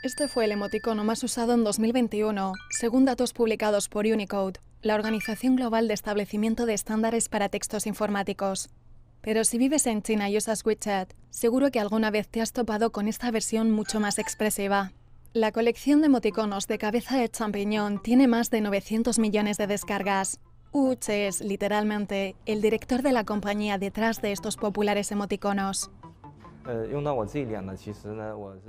Este fue el emoticono más usado en 2021, según datos publicados por Unicode, la Organización Global de Establecimiento de Estándares para Textos Informáticos. Pero si vives en China y usas WeChat, seguro que alguna vez te has topado con esta versión mucho más expresiva. La colección de emoticonos de cabeza de champiñón tiene más de 900 millones de descargas. Uche es, literalmente, el director de la compañía detrás de estos populares emoticonos.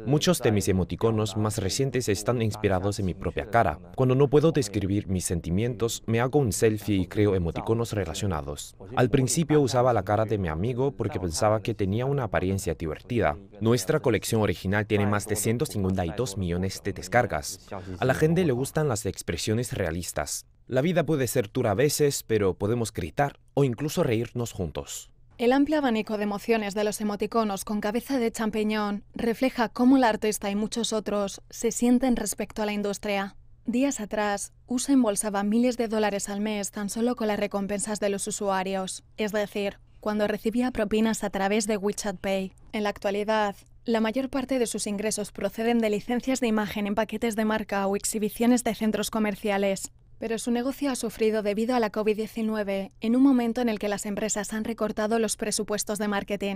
Muchos de mis emoticonos más recientes están inspirados en mi propia cara. Cuando no puedo describir mis sentimientos, me hago un selfie y creo emoticonos relacionados. Al principio usaba la cara de mi amigo porque pensaba que tenía una apariencia divertida. Nuestra colección original tiene más de 152 millones de descargas. A la gente le gustan las expresiones realistas. La vida puede ser dura a veces, pero podemos gritar o incluso reírnos juntos. El amplio abanico de emociones de los emoticonos con cabeza de champiñón refleja cómo el artista y muchos otros se sienten respecto a la industria. Días atrás, USA embolsaba miles de dólares al mes tan solo con las recompensas de los usuarios, es decir, cuando recibía propinas a través de WeChat Pay. En la actualidad, la mayor parte de sus ingresos proceden de licencias de imagen en paquetes de marca o exhibiciones de centros comerciales. Pero su negocio ha sufrido debido a la COVID-19, en un momento en el que las empresas han recortado los presupuestos de marketing.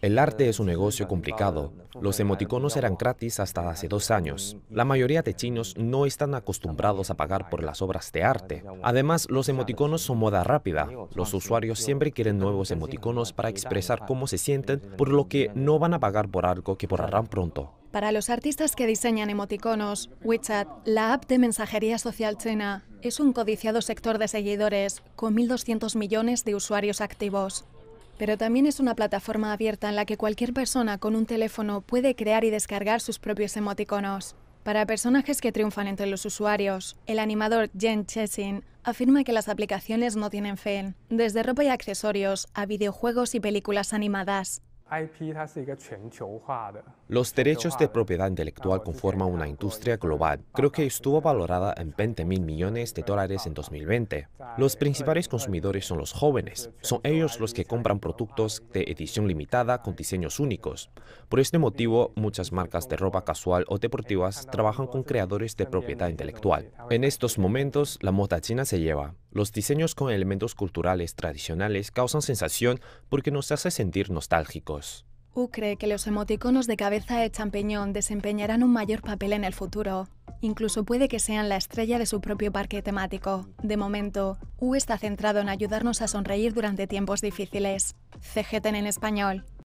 El arte es un negocio complicado. Los emoticonos eran gratis hasta hace dos años. La mayoría de chinos no están acostumbrados a pagar por las obras de arte. Además, los emoticonos son moda rápida. Los usuarios siempre quieren nuevos emoticonos para expresar cómo se sienten, por lo que no van a pagar por algo que borrarán pronto. Para los artistas que diseñan emoticonos, WeChat, la app de mensajería social china, es un codiciado sector de seguidores con 1.200 millones de usuarios activos. Pero también es una plataforma abierta en la que cualquier persona con un teléfono puede crear y descargar sus propios emoticonos. Para personajes que triunfan entre los usuarios, el animador Jen Chesin afirma que las aplicaciones no tienen fin, desde ropa y accesorios a videojuegos y películas animadas. Los derechos de propiedad intelectual conforman una industria global. Creo que estuvo valorada en 20 mil millones de dólares en 2020. Los principales consumidores son los jóvenes. Son ellos los que compran productos de edición limitada con diseños únicos. Por este motivo, muchas este marcas de ropa casual o deportivas trabajan con creadores de propiedad intelectual. En estos momentos, la moda china se lleva. Los diseños con elementos culturales tradicionales causan sensación porque nos hace sentir nostálgicos. U cree que los emoticonos de cabeza de champiñón desempeñarán un mayor papel en el futuro. Incluso puede que sean la estrella de su propio parque temático. De momento, U está centrado en ayudarnos a sonreír durante tiempos difíciles. CGTN en español,